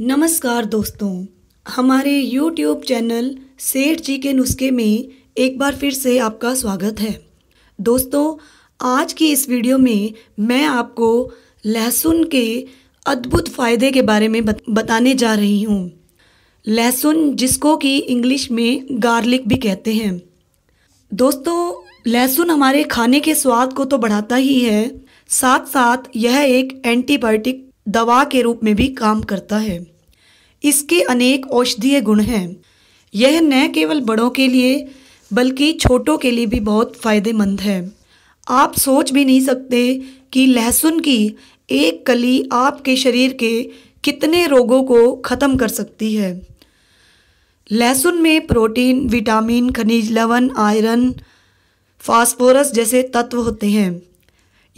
नमस्कार दोस्तों हमारे YouTube चैनल सेठ जी के नुस्खे में एक बार फिर से आपका स्वागत है दोस्तों आज की इस वीडियो में मैं आपको लहसुन के अद्भुत फ़ायदे के बारे में बताने जा रही हूँ लहसुन जिसको कि इंग्लिश में गार्लिक भी कहते हैं दोस्तों लहसुन हमारे खाने के स्वाद को तो बढ़ाता ही है साथ साथ यह एक एंटीबायोटिक दवा के रूप में भी काम करता है इसके अनेक औषधीय गुण हैं यह न केवल बड़ों के लिए बल्कि छोटों के लिए भी बहुत फ़ायदेमंद है आप सोच भी नहीं सकते कि लहसुन की एक कली आपके शरीर के कितने रोगों को ख़त्म कर सकती है लहसुन में प्रोटीन विटामिन खनिज लवण आयरन फास्फोरस जैसे तत्व होते हैं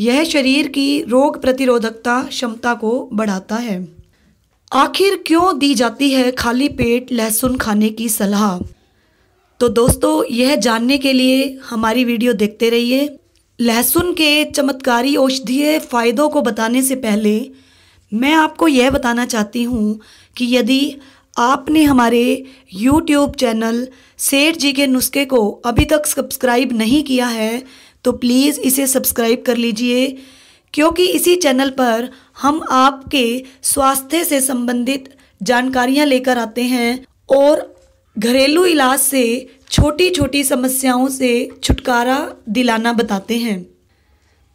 यह शरीर की रोग प्रतिरोधकता क्षमता को बढ़ाता है आखिर क्यों दी जाती है खाली पेट लहसुन खाने की सलाह तो दोस्तों यह जानने के लिए हमारी वीडियो देखते रहिए लहसुन के चमत्कारी औषधीय फ़ायदों को बताने से पहले मैं आपको यह बताना चाहती हूँ कि यदि आपने हमारे YouTube चैनल सेठ जी के नुस्खे को अभी तक सब्सक्राइब नहीं किया है तो प्लीज़ इसे सब्सक्राइब कर लीजिए क्योंकि इसी चैनल पर हम आपके स्वास्थ्य से संबंधित जानकारियां लेकर आते हैं और घरेलू इलाज से छोटी छोटी समस्याओं से छुटकारा दिलाना बताते हैं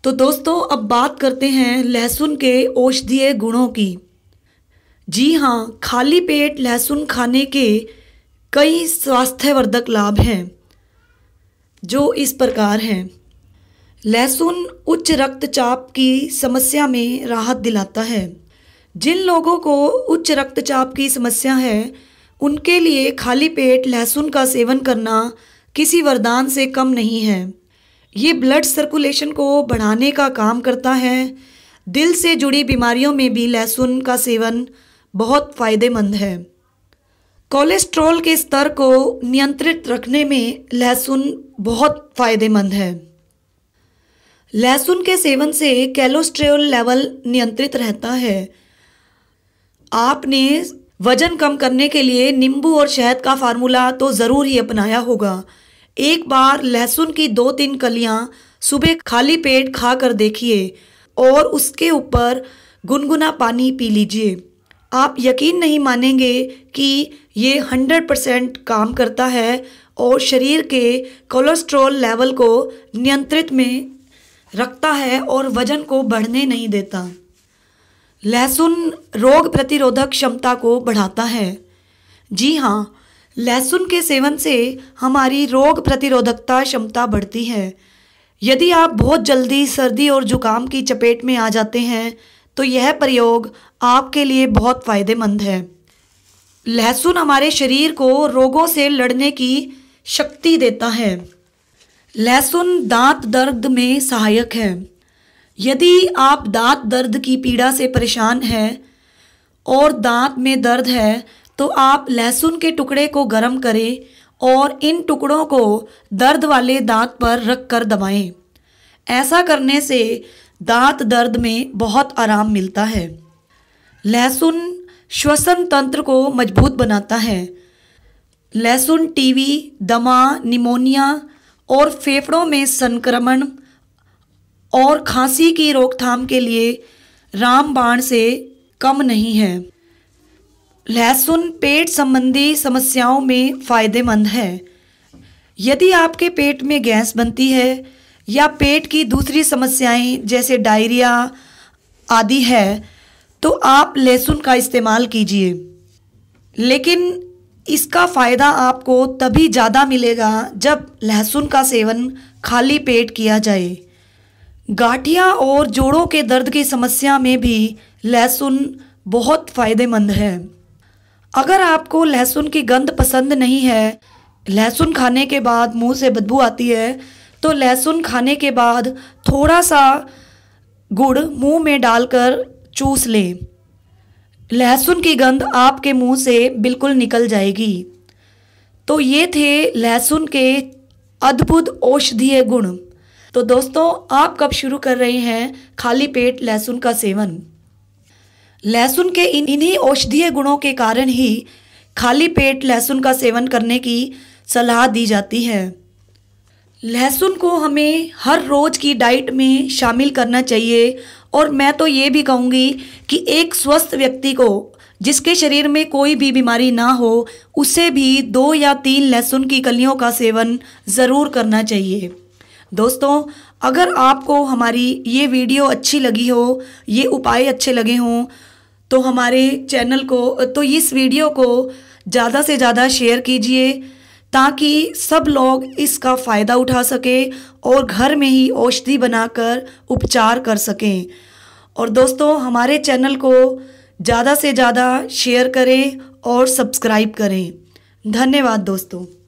तो दोस्तों अब बात करते हैं लहसुन के औषधीय गुणों की जी हाँ खाली पेट लहसुन खाने के कई स्वास्थ्यवर्धक लाभ हैं जो इस प्रकार हैं लहसुन उच्च रक्तचाप की समस्या में राहत दिलाता है जिन लोगों को उच्च रक्तचाप की समस्या है उनके लिए खाली पेट लहसुन का सेवन करना किसी वरदान से कम नहीं है ये ब्लड सर्कुलेशन को बढ़ाने का काम करता है दिल से जुड़ी बीमारियों में भी लहसुन का सेवन बहुत फ़ायदेमंद है कोलेस्ट्रॉल के स्तर को नियंत्रित रखने में लहसुन बहुत फ़ायदेमंद है लहसुन के सेवन से कैलोस्ट्रोल लेवल नियंत्रित रहता है आपने वजन कम करने के लिए नींबू और शहद का फार्मूला तो ज़रूर ही अपनाया होगा एक बार लहसुन की दो तीन कलियां सुबह खाली पेट खा कर देखिए और उसके ऊपर गुनगुना पानी पी लीजिए आप यकीन नहीं मानेंगे कि ये 100 परसेंट काम करता है और शरीर के कोलेस्ट्रॉल लेवल को नियंत्रित में रखता है और वजन को बढ़ने नहीं देता लहसुन रोग प्रतिरोधक क्षमता को बढ़ाता है जी हाँ लहसुन के सेवन से हमारी रोग प्रतिरोधकता क्षमता बढ़ती है यदि आप बहुत जल्दी सर्दी और जुकाम की चपेट में आ जाते हैं तो यह प्रयोग आपके लिए बहुत फ़ायदेमंद है लहसुन हमारे शरीर को रोगों से लड़ने की शक्ति देता है लहसुन दांत दर्द में सहायक है यदि आप दांत दर्द की पीड़ा से परेशान हैं और दांत में दर्द है तो आप लहसुन के टुकड़े को गर्म करें और इन टुकड़ों को दर्द वाले दांत पर रख कर दबाएँ ऐसा करने से दांत दर्द में बहुत आराम मिलता है लहसुन श्वसन तंत्र को मजबूत बनाता है लहसुन टीवी दमा निमोनिया और फेफड़ों में संक्रमण और खांसी की रोकथाम के लिए रामबाण से कम नहीं है लहसुन पेट संबंधी समस्याओं में फ़ायदेमंद है यदि आपके पेट में गैस बनती है या पेट की दूसरी समस्याएं जैसे डायरिया आदि है तो आप लहसुन का इस्तेमाल कीजिए लेकिन इसका फ़ायदा आपको तभी ज़्यादा मिलेगा जब लहसुन का सेवन खाली पेट किया जाए गाठिया और जोड़ों के दर्द की समस्या में भी लहसुन बहुत फ़ायदेमंद है अगर आपको लहसुन की गंध पसंद नहीं है लहसुन खाने के बाद मुंह से बदबू आती है तो लहसुन खाने के बाद थोड़ा सा गुड़ मुंह में डालकर चूस लें लहसुन की गंध आपके मुंह से बिल्कुल निकल जाएगी तो ये थे लहसुन के अद्भुत औषधीय गुण तो दोस्तों आप कब शुरू कर रहे हैं खाली पेट लहसुन का सेवन लहसुन के इन इन्हीं औषधीय गुणों के कारण ही खाली पेट लहसुन का सेवन करने की सलाह दी जाती है लहसुन को हमें हर रोज़ की डाइट में शामिल करना चाहिए और मैं तो ये भी कहूँगी कि एक स्वस्थ व्यक्ति को जिसके शरीर में कोई भी बीमारी ना हो उसे भी दो या तीन लहसुन की कलियों का सेवन ज़रूर करना चाहिए दोस्तों अगर आपको हमारी ये वीडियो अच्छी लगी हो ये उपाय अच्छे लगे हों तो हमारे चैनल को तो इस वीडियो को ज़्यादा से ज़्यादा शेयर कीजिए ताकि सब लोग इसका फ़ायदा उठा सकें और घर में ही औषधि बनाकर उपचार कर सकें और दोस्तों हमारे चैनल को ज़्यादा से ज़्यादा शेयर करें और सब्सक्राइब करें धन्यवाद दोस्तों